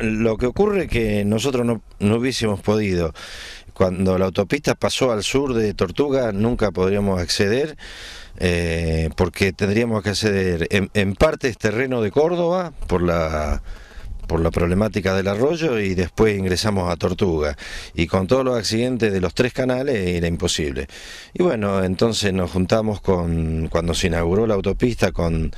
Lo que ocurre es que nosotros no, hubiésemos podido. Cuando la autopista pasó al sur de Tortuga nunca podríamos acceder eh, porque tendríamos que acceder en, parte es este terreno de Córdoba por la por la problemática del arroyo y después ingresamos a Tortuga. Y con todos los accidentes de los tres canales era imposible. Y bueno, entonces nos juntamos con, cuando se inauguró la autopista con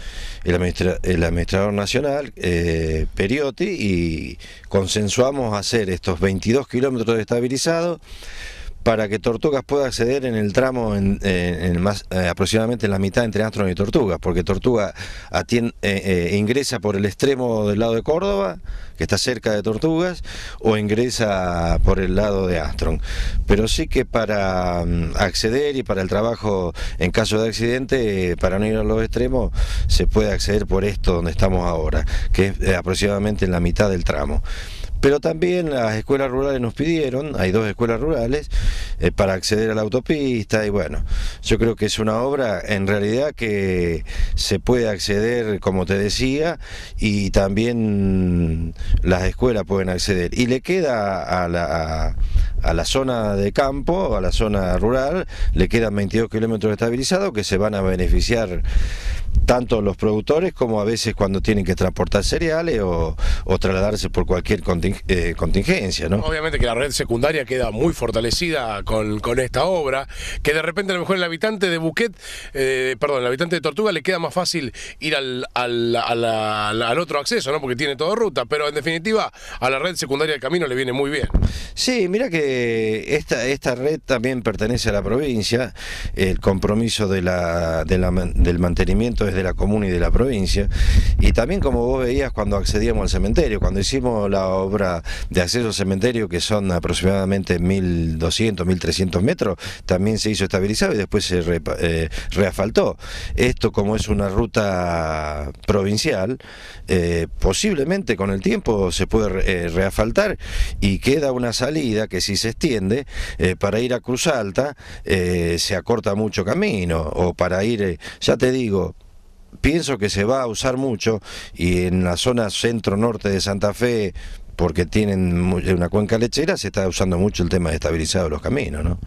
el, administrador nacional, eh, Periotti, y consensuamos hacer estos 22 kilómetros de estabilizado para que Tortugas pueda acceder en el tramo eh, más, eh, aproximadamente en la mitad entre Astron y Tortugas, porque Tortuga eh, ingresa por el extremo del lado de Córdoba, que está cerca de Tortugas, o ingresa por el lado de Astron. Pero sí que para mm, acceder y para el trabajo en caso de accidente, para no ir a los extremos, se puede acceder por esto donde estamos ahora, que es aproximadamente en la mitad del tramo. Pero también las escuelas rurales nos pidieron, hay dos escuelas rurales, eh, para acceder a la autopista y bueno, yo creo que es una obra en realidad que se puede acceder, como te decía, y también las escuelas pueden acceder. Y le queda a la a la zona de campo, a la zona rural, le quedan 22 kilómetros estabilizados que se van a beneficiar tanto los productores como a veces cuando tienen que transportar cereales o, trasladarse por cualquier eh, contingencia. ¿no? Obviamente que la red secundaria queda muy fortalecida con, con, esta obra, que de repente a lo mejor el habitante de Buquet, eh, perdón, el habitante de Tortuga le queda más fácil ir al, otro acceso, ¿no? porque tiene toda ruta, pero en definitiva a la red secundaria del camino le viene muy bien. Sí, mira que eh, esta, esta red también pertenece a la provincia, el compromiso de del mantenimiento es de la comuna y de la provincia, y también como vos veías cuando accedíamos al cementerio, cuando hicimos la obra de acceso al cementerio, que son aproximadamente 1.200, 1.300 metros, también se hizo estabilizado y después se eh, reafaltó, Esto como es una ruta provincial, eh, posiblemente con el tiempo se puede reafaltar y queda una salida que si se extiende, eh, para ir a Cruz Alta eh, se acorta mucho camino, o para ir, eh, ya te digo, pienso que se va a usar mucho y en la zona centro-norte de Santa Fe, porque tienen una cuenca lechera, se está usando mucho el tema de estabilizado los caminos, ¿no?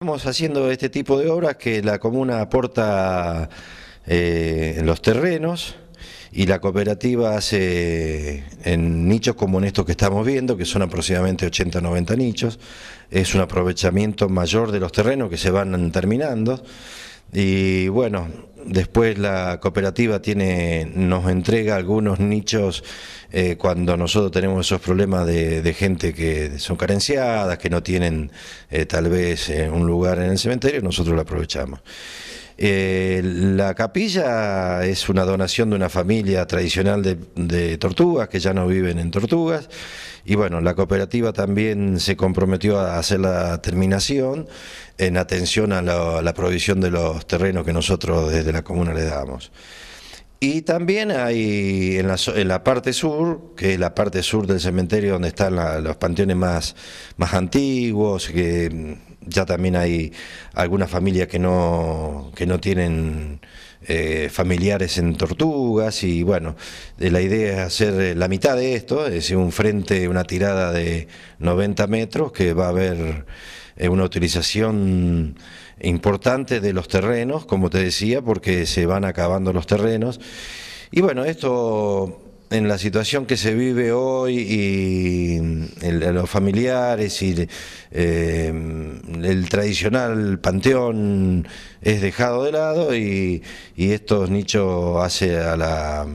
Estamos haciendo este tipo de obras que la comuna aporta eh, en los terrenos y la cooperativa hace en nichos como en estos que estamos viendo, que son aproximadamente 80-90 nichos, es un aprovechamiento mayor de los terrenos que se van terminando y bueno, después la cooperativa tiene, nos entrega algunos nichos eh, cuando nosotros tenemos esos problemas de, gente que son carenciadas, que no tienen eh, tal vez un lugar en el cementerio, nosotros lo aprovechamos. Eh, la capilla es una donación de una familia tradicional de, tortugas que ya no viven en tortugas y bueno, la cooperativa también se comprometió a hacer la terminación en atención a, la provisión de los terrenos que nosotros desde la comuna le damos. Y también hay en la, parte sur, que es la parte sur del cementerio donde están los panteones más, más antiguos, que ya también hay algunas familias que no, que no tienen eh, familiares en tortugas y bueno, eh, la idea es hacer eh, la mitad de esto, es decir, un frente, una tirada de 90 metros que va a haber una utilización importante de los terrenos, como te decía, porque se van acabando los terrenos. Y bueno, esto en la situación que se vive hoy y los familiares y eh, el tradicional panteón es dejado de lado y, y esto Nicho hace a la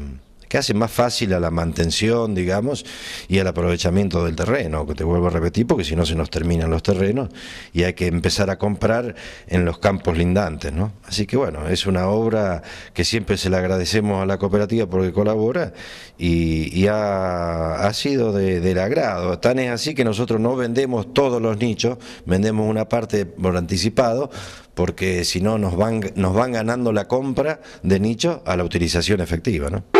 que hace más fácil a la mantención, digamos, y al aprovechamiento del terreno, que te vuelvo a repetir, porque si no se nos terminan los terrenos y hay que empezar a comprar en los campos lindantes, ¿no? Así que bueno, es una obra que siempre se la agradecemos a la cooperativa porque colabora y, ha, sido de, del agrado. Tan es así que nosotros no vendemos todos los nichos, vendemos una parte por anticipado, porque si no nos van, nos van ganando la compra de nichos a la utilización efectiva, ¿no?